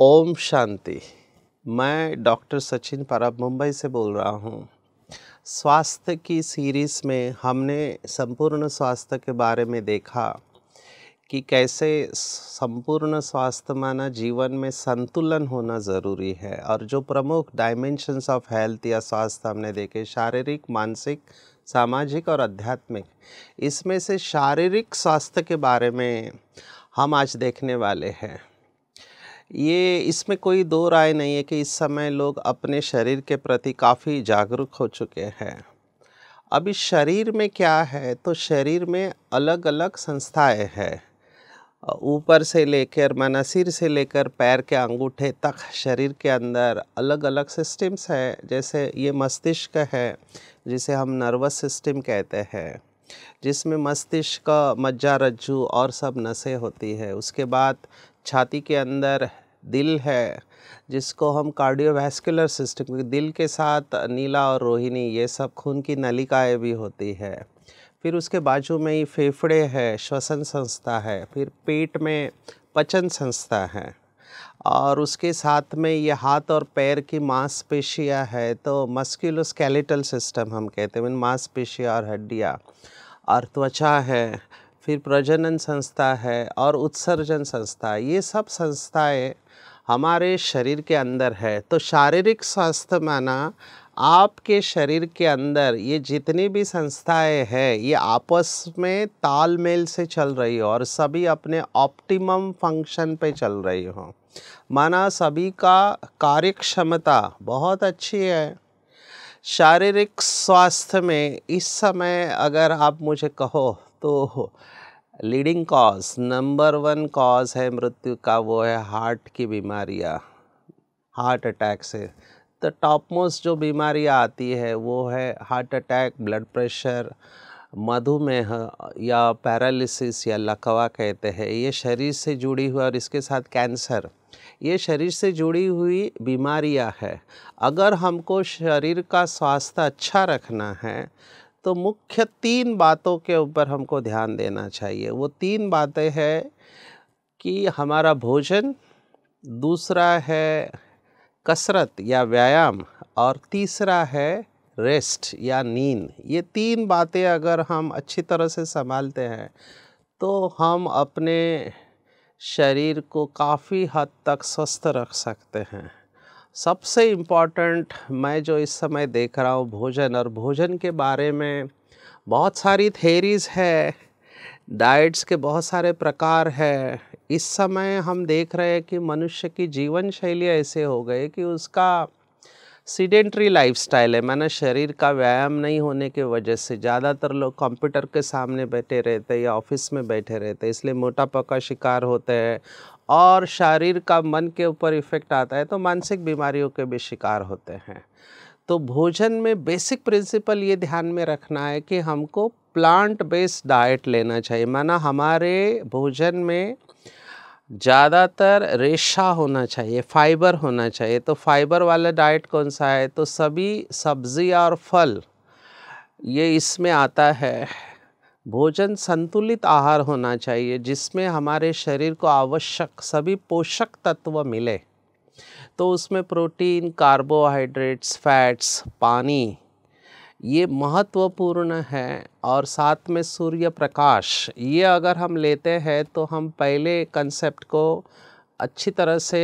ओम शांति मैं डॉक्टर सचिन परब मुंबई से बोल रहा हूँ स्वास्थ्य की सीरीज़ में हमने संपूर्ण स्वास्थ्य के बारे में देखा कि कैसे संपूर्ण स्वास्थ्य माना जीवन में संतुलन होना ज़रूरी है और जो प्रमुख डायमेंशंस ऑफ हेल्थ या स्वास्थ्य हमने देखे शारीरिक मानसिक सामाजिक और आध्यात्मिक इसमें से शारीरिक स्वास्थ्य के बारे में हम आज देखने वाले हैं ये इसमें कोई दो राय नहीं है कि इस समय लोग अपने शरीर के प्रति काफ़ी जागरूक हो चुके हैं अभी शरीर में क्या है तो शरीर में अलग अलग संस्थाएं हैं ऊपर से लेकर माना सिर से लेकर पैर के अंगूठे तक शरीर के अंदर अलग अलग सिस्टम्स हैं जैसे ये मस्तिष्क है जिसे हम नर्वस सिस्टम कहते हैं जिसमें मस्तिष्क मज्जा रज्जू और सब नसें होती है उसके बाद छाती के अंदर दिल है जिसको हम कार्डियोवैस्कुलर सिस्टम क्योंकि दिल के साथ नीला और रोहिणी ये सब खून की नलिकाएँ भी होती है फिर उसके बाजू में ही फेफड़े है श्वसन संस्था है फिर पेट में पचन संस्था है और उसके साथ में ये हाथ और पैर की मांसपेशियाँ है तो मस्क्यूलोस्केलेटल सिस्टम हम कहते हैं मीन मांसपेशियाँ और हड्डियाँ और त्वचा है फिर प्रजनन संस्था है और उत्सर्जन संस्था ये सब संस्थाएं हमारे शरीर के अंदर है तो शारीरिक स्वास्थ्य माना आपके शरीर के अंदर ये जितनी भी संस्थाएं हैं ये आपस में तालमेल से चल रही हो और सभी अपने ऑप्टिमम फंक्शन पे चल रही हो माना सभी का कार्यक्षमता बहुत अच्छी है शारीरिक स्वास्थ्य में इस समय अगर आप मुझे कहो तो leading cause number one cause है मृत्यु का वो है हार्ट की बीमारियाँ हार्ट अटैक से तो टॉप मोस्ट जो बीमारियाँ आती है वो है हार्ट अटैक ब्लड प्रेशर मधुमेह या पैरालिसिस या लकवा कहते हैं ये शरीर से जुड़ी हुई और इसके साथ कैंसर ये शरीर से जुड़ी हुई बीमारियां है अगर हमको शरीर का स्वास्थ्य अच्छा रखना है तो मुख्य तीन बातों के ऊपर हमको ध्यान देना चाहिए वो तीन बातें हैं कि हमारा भोजन दूसरा है कसरत या व्यायाम और तीसरा है रेस्ट या नींद ये तीन बातें अगर हम अच्छी तरह से संभालते हैं तो हम अपने शरीर को काफ़ी हद तक स्वस्थ रख सकते हैं सबसे इम्पॉर्टेंट मैं जो इस समय देख रहा हूँ भोजन और भोजन के बारे में बहुत सारी थेरीज है डाइट्स के बहुत सारे प्रकार है इस समय हम देख रहे हैं कि मनुष्य की जीवन शैली ऐसे हो गए कि उसका सीडेंट्री लाइफस्टाइल है मैंने शरीर का व्यायाम नहीं होने के वजह से ज़्यादातर लोग कंप्यूटर के सामने बैठे रहते हैं या ऑफिस में बैठे रहते हैं इसलिए मोटापा का शिकार होते हैं और शरीर का मन के ऊपर इफ़ेक्ट आता है तो मानसिक बीमारियों के भी शिकार होते हैं तो भोजन में बेसिक प्रिंसिपल ये ध्यान में रखना है कि हमको प्लांट बेस्ड डाइट लेना चाहिए माना हमारे भोजन में ज़्यादातर रेशा होना चाहिए फाइबर होना चाहिए तो फाइबर वाला डाइट कौन सा है तो सभी सब्ज़ी और फल ये इसमें आता है भोजन संतुलित आहार होना चाहिए जिसमें हमारे शरीर को आवश्यक सभी पोषक तत्व मिले तो उसमें प्रोटीन कार्बोहाइड्रेट्स फैट्स पानी ये महत्वपूर्ण है और साथ में सूर्य प्रकाश ये अगर हम लेते हैं तो हम पहले कंसेप्ट को अच्छी तरह से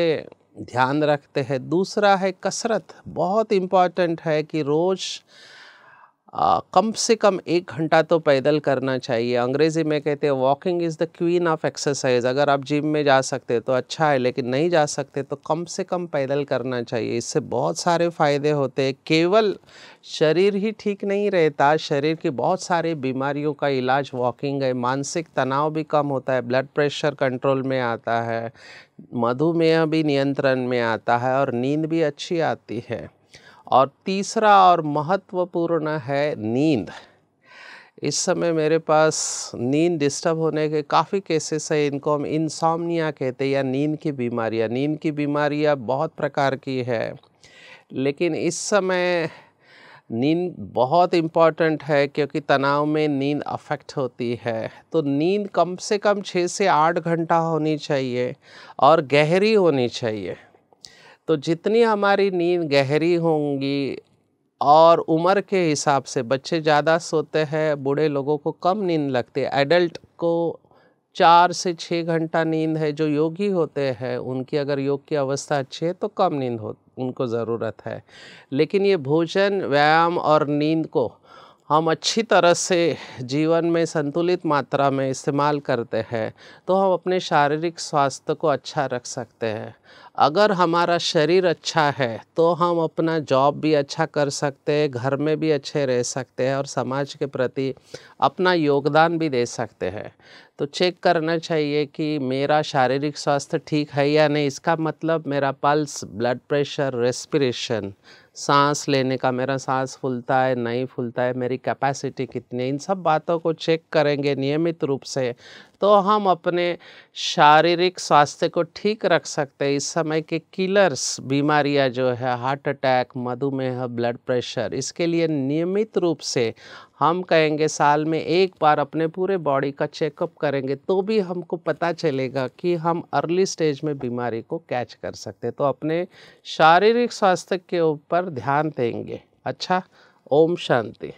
ध्यान रखते हैं दूसरा है कसरत बहुत इम्पॉर्टेंट है कि रोज़ आ, कम से कम एक घंटा तो पैदल करना चाहिए अंग्रेज़ी में कहते हैं walking is the queen of exercise अगर आप जिम में जा सकते तो अच्छा है लेकिन नहीं जा सकते तो कम से कम पैदल करना चाहिए इससे बहुत सारे फ़ायदे होते हैं केवल शरीर ही ठीक नहीं रहता शरीर की बहुत सारी बीमारियों का इलाज वॉकिंग है मानसिक तनाव भी कम होता है ब्लड प्रेशर कंट्रोल में आता है मधुमेह भी नियंत्रण में आता है और नींद भी अच्छी आती है और तीसरा और महत्वपूर्ण है नींद इस समय मेरे पास नींद डिस्टर्ब होने के काफ़ी केसेस है इनको हम इंसॉमिया कहते हैं या नींद की बीमारियाँ नींद की बीमारियाँ बहुत प्रकार की है लेकिन इस समय नींद बहुत इम्पॉर्टेंट है क्योंकि तनाव में नींद अफेक्ट होती है तो नींद कम से कम छः से आठ घंटा होनी चाहिए और गहरी होनी चाहिए तो जितनी हमारी नींद गहरी होंगी और उम्र के हिसाब से बच्चे ज़्यादा सोते हैं बूढ़े लोगों को कम नींद लगती है एडल्ट को चार से छः घंटा नींद है जो योगी होते हैं उनकी अगर योग की अवस्था अच्छी है तो कम नींद हो उनको ज़रूरत है लेकिन ये भोजन व्यायाम और नींद को हम अच्छी तरह से जीवन में संतुलित मात्रा में इस्तेमाल करते हैं तो हम अपने शारीरिक स्वास्थ्य को अच्छा रख सकते हैं अगर हमारा शरीर अच्छा है तो हम अपना जॉब भी अच्छा कर सकते हैं घर में भी अच्छे रह सकते हैं और समाज के प्रति अपना योगदान भी दे सकते हैं तो चेक करना चाहिए कि मेरा शारीरिक स्वास्थ्य ठीक है या नहीं इसका मतलब मेरा पल्स ब्लड प्रेशर रेस्पिरेशन सांस लेने का मेरा सांस फूलता है नहीं फूलता है मेरी कैपेसिटी कितनी इन सब बातों को चेक करेंगे नियमित रूप से तो हम अपने शारीरिक स्वास्थ्य को ठीक रख सकते हैं इस समय के किलर्स बीमारियां जो है हार्ट अटैक मधुमेह ब्लड प्रेशर इसके लिए नियमित रूप से हम कहेंगे साल में एक बार अपने पूरे बॉडी का चेकअप करेंगे तो भी हमको पता चलेगा कि हम अर्ली स्टेज में बीमारी को कैच कर सकते तो अपने शारीरिक स्वास्थ्य के ऊपर ध्यान देंगे अच्छा ओम शांति